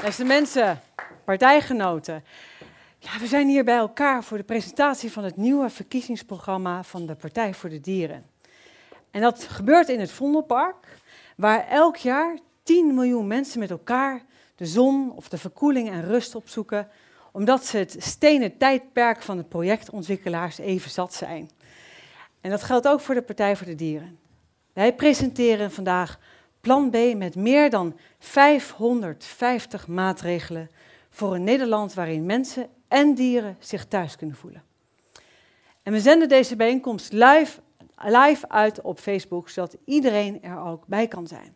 Beste mensen, partijgenoten. Ja, we zijn hier bij elkaar voor de presentatie van het nieuwe verkiezingsprogramma van de Partij voor de Dieren. En dat gebeurt in het Vondelpark, waar elk jaar 10 miljoen mensen met elkaar de zon of de verkoeling en rust opzoeken, omdat ze het stenen tijdperk van de projectontwikkelaars even zat zijn. En dat geldt ook voor de Partij voor de Dieren. Wij presenteren vandaag Plan B met meer dan 550 maatregelen voor een Nederland waarin mensen en dieren zich thuis kunnen voelen. En we zenden deze bijeenkomst live, live uit op Facebook, zodat iedereen er ook bij kan zijn.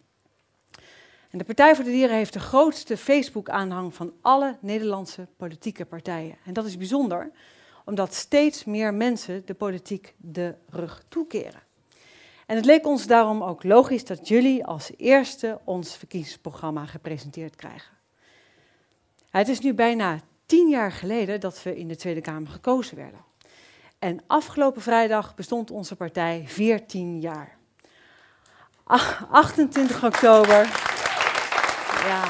En de Partij voor de Dieren heeft de grootste Facebook-aanhang van alle Nederlandse politieke partijen. En dat is bijzonder, omdat steeds meer mensen de politiek de rug toekeren. En het leek ons daarom ook logisch dat jullie als eerste ons verkiezingsprogramma gepresenteerd krijgen. Het is nu bijna tien jaar geleden dat we in de Tweede Kamer gekozen werden. En afgelopen vrijdag bestond onze partij 14 jaar. 28 oktober. Ja.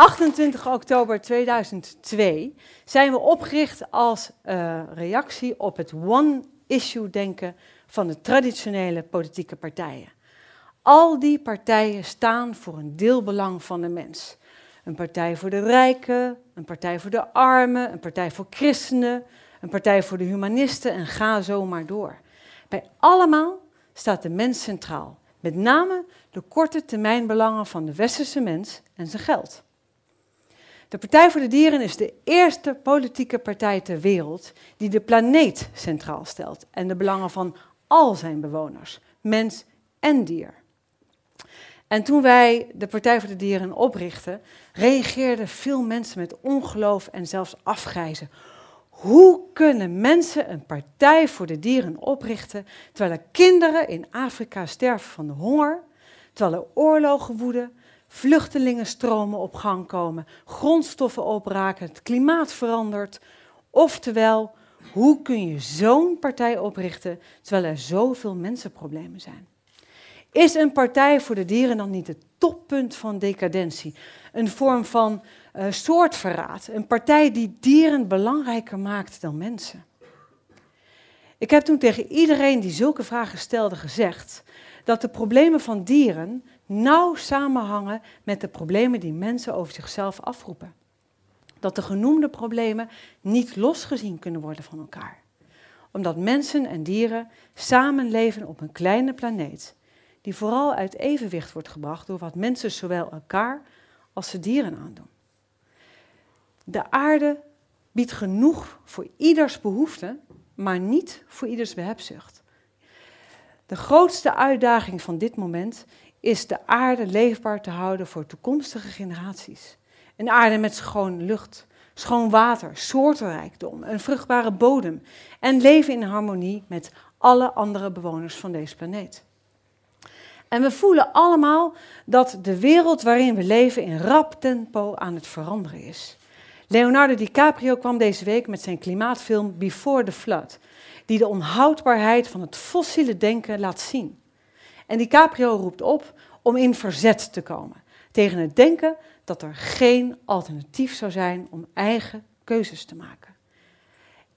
28 oktober 2002 zijn we opgericht als eh, reactie op het One issue denken van de traditionele politieke partijen. Al die partijen staan voor een deelbelang van de mens. Een partij voor de rijken, een partij voor de armen, een partij voor christenen, een partij voor de humanisten en ga zo maar door. Bij allemaal staat de mens centraal, met name de korte termijnbelangen van de westerse mens en zijn geld. De Partij voor de Dieren is de eerste politieke partij ter wereld die de planeet centraal stelt en de belangen van al zijn bewoners, mens en dier. En toen wij de Partij voor de Dieren oprichtten, reageerden veel mensen met ongeloof en zelfs afgrijzen. Hoe kunnen mensen een Partij voor de Dieren oprichten terwijl er kinderen in Afrika sterven van de honger, terwijl er oorlogen woeden, vluchtelingenstromen op gang komen, grondstoffen opraken, het klimaat verandert. Oftewel, hoe kun je zo'n partij oprichten terwijl er zoveel mensenproblemen zijn? Is een partij voor de dieren dan niet het toppunt van decadentie? Een vorm van eh, soortverraad, een partij die dieren belangrijker maakt dan mensen. Ik heb toen tegen iedereen die zulke vragen stelde gezegd dat de problemen van dieren nauw samenhangen met de problemen die mensen over zichzelf afroepen. Dat de genoemde problemen niet losgezien kunnen worden van elkaar. Omdat mensen en dieren samenleven op een kleine planeet, die vooral uit evenwicht wordt gebracht door wat mensen zowel elkaar als de dieren aandoen. De aarde biedt genoeg voor ieders behoeften, maar niet voor ieders behepzucht. De grootste uitdaging van dit moment is de aarde leefbaar te houden voor toekomstige generaties. Een aarde met schoon lucht, schoon water, soortenrijkdom, een vruchtbare bodem en leven in harmonie met alle andere bewoners van deze planeet. En we voelen allemaal dat de wereld waarin we leven in rap tempo aan het veranderen is. Leonardo DiCaprio kwam deze week met zijn klimaatfilm Before the Flood, die de onhoudbaarheid van het fossiele denken laat zien. En DiCaprio roept op om in verzet te komen tegen het denken dat er geen alternatief zou zijn om eigen keuzes te maken.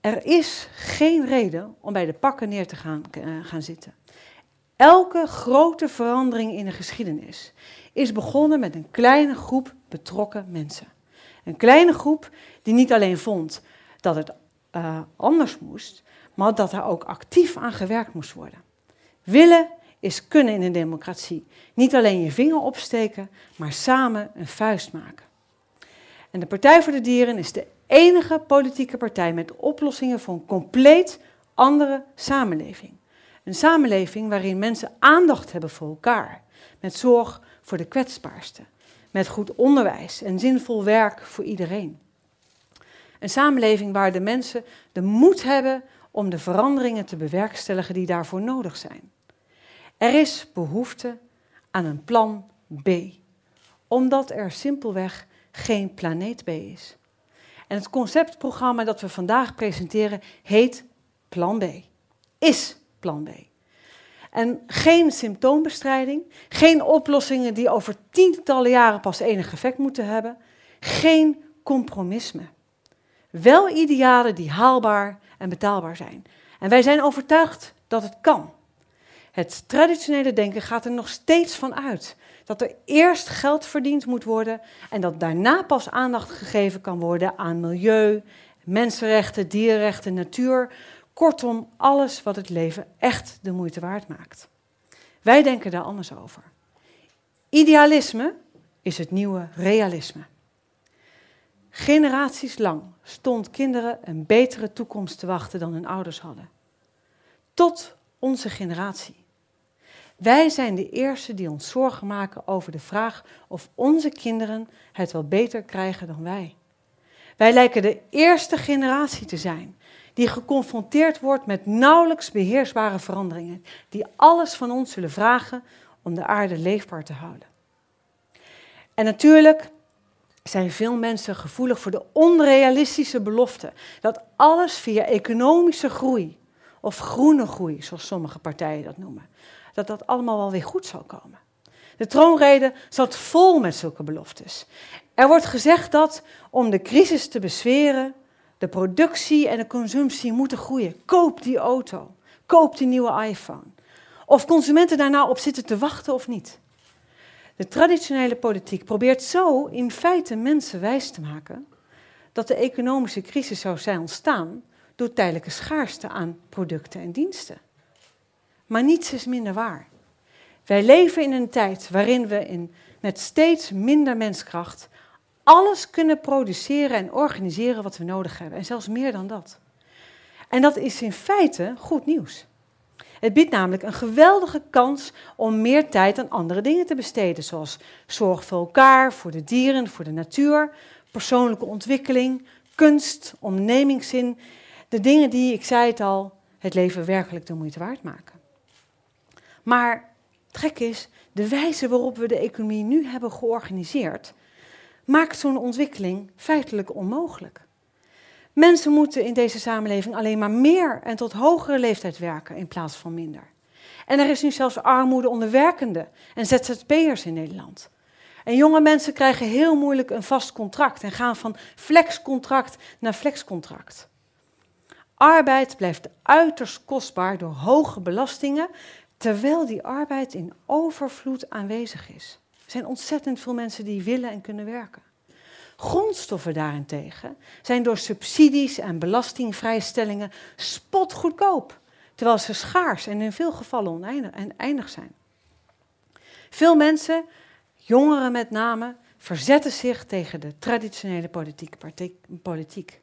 Er is geen reden om bij de pakken neer te gaan, eh, gaan zitten. Elke grote verandering in de geschiedenis is begonnen met een kleine groep betrokken mensen. Een kleine groep die niet alleen vond dat het eh, anders moest, maar dat er ook actief aan gewerkt moest worden. Willen is kunnen in een democratie. Niet alleen je vinger opsteken, maar samen een vuist maken. En de Partij voor de Dieren is de enige politieke partij met oplossingen voor een compleet andere samenleving. Een samenleving waarin mensen aandacht hebben voor elkaar, met zorg voor de kwetsbaarsten met goed onderwijs en zinvol werk voor iedereen. Een samenleving waar de mensen de moed hebben om de veranderingen te bewerkstelligen die daarvoor nodig zijn. Er is behoefte aan een plan B, omdat er simpelweg geen planeet B is. En het conceptprogramma dat we vandaag presenteren heet Plan B. Is Plan B. En geen symptoombestrijding, geen oplossingen die over tientallen jaren pas enig effect moeten hebben, geen compromisme. Wel idealen die haalbaar en betaalbaar zijn. En wij zijn overtuigd dat het kan. Het traditionele denken gaat er nog steeds van uit dat er eerst geld verdiend moet worden en dat daarna pas aandacht gegeven kan worden aan milieu, mensenrechten, dierenrechten, natuur, Kortom, alles wat het leven echt de moeite waard maakt. Wij denken daar anders over. Idealisme is het nieuwe realisme. Generaties lang stond kinderen een betere toekomst te wachten dan hun ouders hadden. Tot onze generatie. Wij zijn de eerste die ons zorgen maken over de vraag of onze kinderen het wel beter krijgen dan wij. Wij lijken de eerste generatie te zijn die geconfronteerd wordt met nauwelijks beheersbare veranderingen, die alles van ons zullen vragen om de aarde leefbaar te houden. En natuurlijk zijn veel mensen gevoelig voor de onrealistische belofte dat alles via economische groei, of groene groei, zoals sommige partijen dat noemen, dat dat allemaal wel weer goed zal komen. De troonrede zat vol met zulke beloftes. Er wordt gezegd dat om de crisis te besweren, de productie en de consumptie moeten groeien. Koop die auto. Koop die nieuwe iPhone. Of consumenten daar nou op zitten te wachten of niet. De traditionele politiek probeert zo in feite mensen wijs te maken dat de economische crisis zou zijn ontstaan door tijdelijke schaarste aan producten en diensten. Maar niets is minder waar. Wij leven in een tijd waarin we in, met steeds minder menskracht alles kunnen produceren en organiseren wat we nodig hebben. En zelfs meer dan dat. En dat is in feite goed nieuws. Het biedt namelijk een geweldige kans om meer tijd aan andere dingen te besteden, zoals zorg voor elkaar, voor de dieren, voor de natuur, persoonlijke ontwikkeling, kunst, ondernemingszin, de dingen die, ik zei het al, het leven werkelijk de moeite waard maken. Maar het gek is, de wijze waarop we de economie nu hebben georganiseerd, maakt zo'n ontwikkeling feitelijk onmogelijk. Mensen moeten in deze samenleving alleen maar meer en tot hogere leeftijd werken in plaats van minder. En er is nu zelfs armoede onder werkenden en ZZP'ers in Nederland. En jonge mensen krijgen heel moeilijk een vast contract en gaan van flexcontract naar flexcontract. Arbeid blijft uiterst kostbaar door hoge belastingen, terwijl die arbeid in overvloed aanwezig is. Er zijn ontzettend veel mensen die willen en kunnen werken. Grondstoffen daarentegen zijn door subsidies en belastingvrijstellingen spotgoedkoop, terwijl ze schaars en in veel gevallen oneindig eindig zijn. Veel mensen, jongeren met name, verzetten zich tegen de traditionele politiek.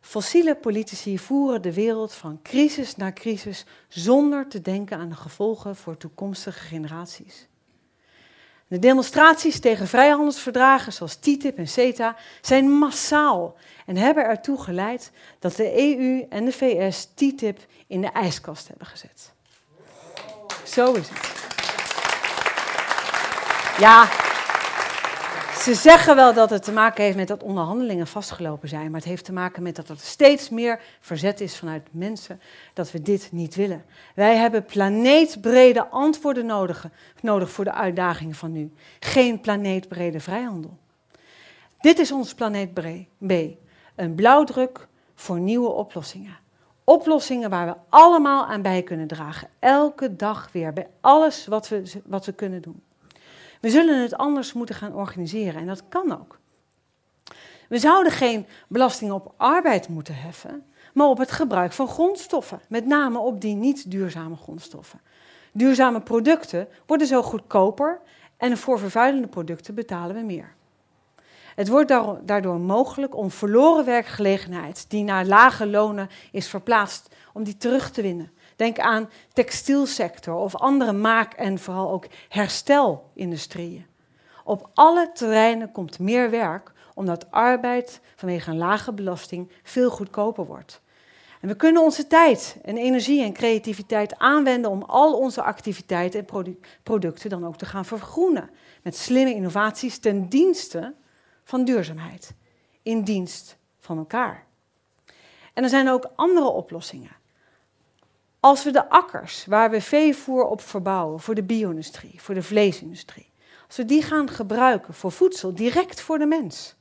Fossiele politici voeren de wereld van crisis naar crisis zonder te denken aan de gevolgen voor toekomstige generaties. De demonstraties tegen vrijhandelsverdragen zoals TTIP en CETA zijn massaal en hebben ertoe geleid dat de EU en de VS TTIP in de ijskast hebben gezet. Zo is het. Ja, ze zeggen wel dat het te maken heeft met dat onderhandelingen vastgelopen zijn, maar het heeft te maken met dat er steeds meer verzet is vanuit mensen dat we dit niet willen. Wij hebben planeetbrede antwoorden nodig, nodig voor de uitdagingen van nu. Geen planeetbrede vrijhandel. Dit is ons planeet B. Een blauwdruk voor nieuwe oplossingen. Oplossingen waar we allemaal aan bij kunnen dragen. Elke dag weer, bij alles wat we, wat we kunnen doen. We zullen het anders moeten gaan organiseren en dat kan ook. We zouden geen belasting op arbeid moeten heffen, maar op het gebruik van grondstoffen, met name op die niet duurzame grondstoffen. Duurzame producten worden zo goedkoper en voor vervuilende producten betalen we meer. Het wordt daardoor mogelijk om verloren werkgelegenheid, die naar lage lonen is verplaatst, om die terug te winnen. Denk aan textielsector of andere maak- en vooral ook herstelindustrieën. Op alle terreinen komt meer werk omdat arbeid vanwege een lage belasting veel goedkoper wordt. En we kunnen onze tijd en energie en creativiteit aanwenden om al onze activiteiten en producten dan ook te gaan vergroenen. Met slimme innovaties ten dienste van duurzaamheid. In dienst van elkaar. En er zijn ook andere oplossingen. Als we de akkers waar we veevoer op verbouwen voor de bio-industrie, voor de vleesindustrie, als we die gaan gebruiken voor voedsel direct voor de mens,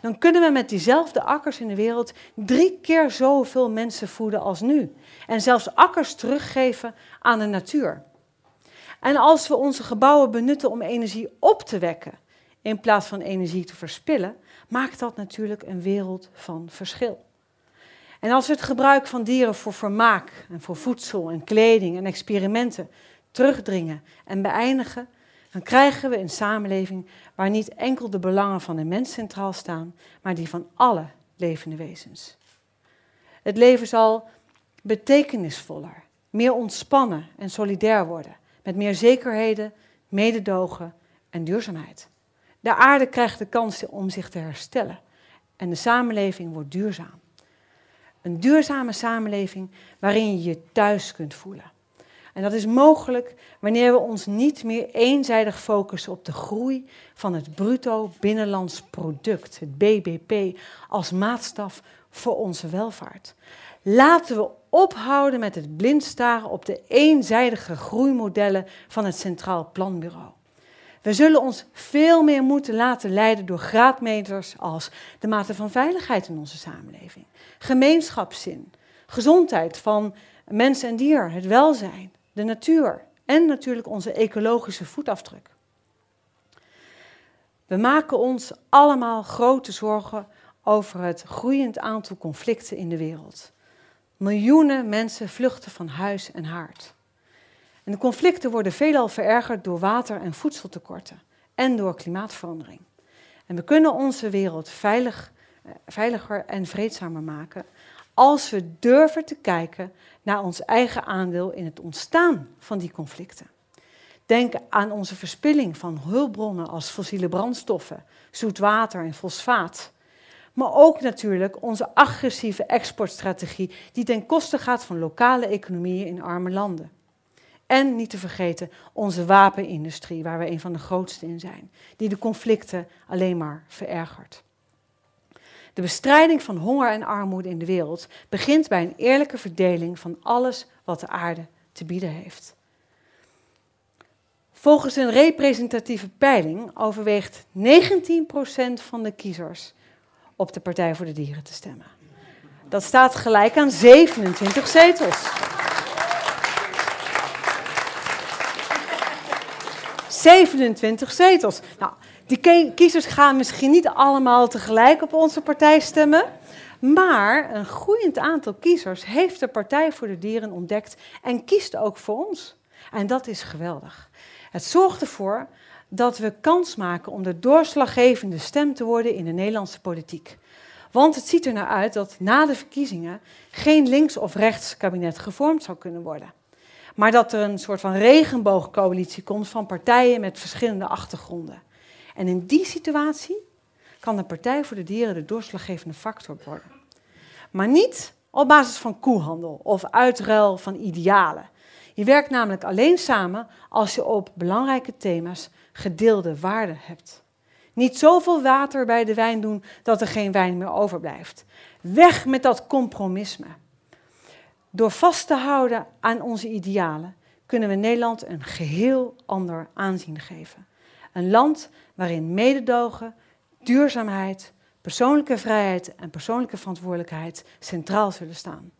dan kunnen we met diezelfde akkers in de wereld drie keer zoveel mensen voeden als nu. En zelfs akkers teruggeven aan de natuur. En als we onze gebouwen benutten om energie op te wekken in plaats van energie te verspillen, maakt dat natuurlijk een wereld van verschil. En als we het gebruik van dieren voor vermaak en voor voedsel en kleding en experimenten terugdringen en beëindigen, dan krijgen we een samenleving waar niet enkel de belangen van de mens centraal staan, maar die van alle levende wezens. Het leven zal betekenisvoller, meer ontspannen en solidair worden, met meer zekerheden, mededogen en duurzaamheid. De aarde krijgt de kans om zich te herstellen en de samenleving wordt duurzaam. Een duurzame samenleving waarin je je thuis kunt voelen. En dat is mogelijk wanneer we ons niet meer eenzijdig focussen op de groei van het bruto binnenlands product, het BBP, als maatstaf voor onze welvaart. Laten we ophouden met het blind staren op de eenzijdige groeimodellen van het Centraal Planbureau. We zullen ons veel meer moeten laten leiden door graadmeters als de mate van veiligheid in onze samenleving, gemeenschapszin, gezondheid van mens en dier, het welzijn, de natuur en natuurlijk onze ecologische voetafdruk. We maken ons allemaal grote zorgen over het groeiend aantal conflicten in de wereld. Miljoenen mensen vluchten van huis en haard de conflicten worden veelal verergerd door water- en voedseltekorten en door klimaatverandering. En we kunnen onze wereld veilig, eh, veiliger en vreedzamer maken als we durven te kijken naar ons eigen aandeel in het ontstaan van die conflicten. Denk aan onze verspilling van hulpbronnen als fossiele brandstoffen, zoet water en fosfaat. Maar ook natuurlijk onze agressieve exportstrategie die ten koste gaat van lokale economieën in arme landen. En niet te vergeten onze wapenindustrie, waar we een van de grootste in zijn, die de conflicten alleen maar verergert. De bestrijding van honger en armoede in de wereld begint bij een eerlijke verdeling van alles wat de aarde te bieden heeft. Volgens een representatieve peiling overweegt 19% van de kiezers op de Partij voor de Dieren te stemmen. Dat staat gelijk aan 27 zetels. 27 zetels. Nou, die kiezers gaan misschien niet allemaal tegelijk op onze partij stemmen. Maar een groeiend aantal kiezers heeft de Partij voor de Dieren ontdekt en kiest ook voor ons. En dat is geweldig. Het zorgt ervoor dat we kans maken om de doorslaggevende stem te worden in de Nederlandse politiek. Want het ziet er naar uit dat na de verkiezingen geen links- of rechts kabinet gevormd zou kunnen worden. Maar dat er een soort van regenboogcoalitie komt van partijen met verschillende achtergronden. En in die situatie kan de Partij voor de Dieren de doorslaggevende factor worden. Maar niet op basis van koehandel of uitruil van idealen. Je werkt namelijk alleen samen als je op belangrijke thema's gedeelde waarden hebt. Niet zoveel water bij de wijn doen dat er geen wijn meer overblijft. Weg met dat compromisme. Door vast te houden aan onze idealen kunnen we Nederland een geheel ander aanzien geven. Een land waarin mededogen, duurzaamheid, persoonlijke vrijheid en persoonlijke verantwoordelijkheid centraal zullen staan.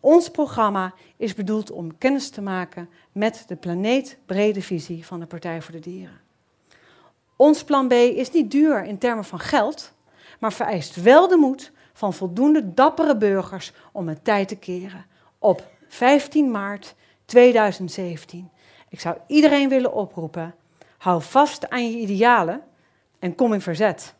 Ons programma is bedoeld om kennis te maken met de planeetbrede visie van de Partij voor de Dieren. Ons plan B is niet duur in termen van geld, maar vereist wel de moed van voldoende dappere burgers om het tijd te keren. Op 15 maart 2017. Ik zou iedereen willen oproepen: hou vast aan je idealen en kom in verzet.